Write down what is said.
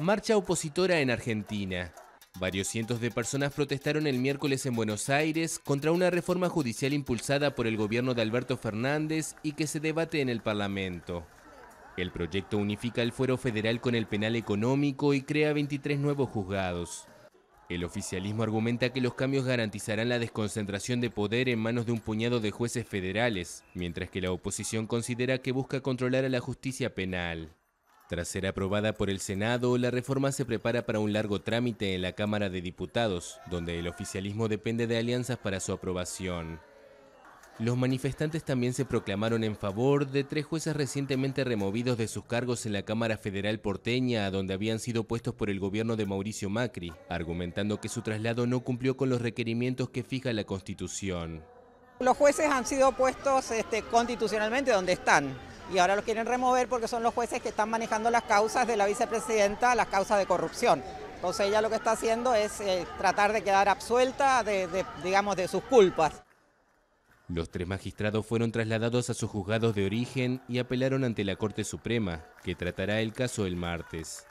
Marcha opositora en Argentina. Varios cientos de personas protestaron el miércoles en Buenos Aires contra una reforma judicial impulsada por el gobierno de Alberto Fernández y que se debate en el Parlamento. El proyecto unifica el fuero federal con el penal económico y crea 23 nuevos juzgados. El oficialismo argumenta que los cambios garantizarán la desconcentración de poder en manos de un puñado de jueces federales, mientras que la oposición considera que busca controlar a la justicia penal. Tras ser aprobada por el Senado, la reforma se prepara para un largo trámite en la Cámara de Diputados, donde el oficialismo depende de alianzas para su aprobación. Los manifestantes también se proclamaron en favor de tres jueces recientemente removidos de sus cargos en la Cámara Federal porteña, donde habían sido puestos por el gobierno de Mauricio Macri, argumentando que su traslado no cumplió con los requerimientos que fija la Constitución. Los jueces han sido puestos este, constitucionalmente donde están y ahora los quieren remover porque son los jueces que están manejando las causas de la vicepresidenta, las causas de corrupción. Entonces ella lo que está haciendo es eh, tratar de quedar absuelta digamos, de sus culpas. Los tres magistrados fueron trasladados a sus juzgados de origen y apelaron ante la Corte Suprema, que tratará el caso el martes.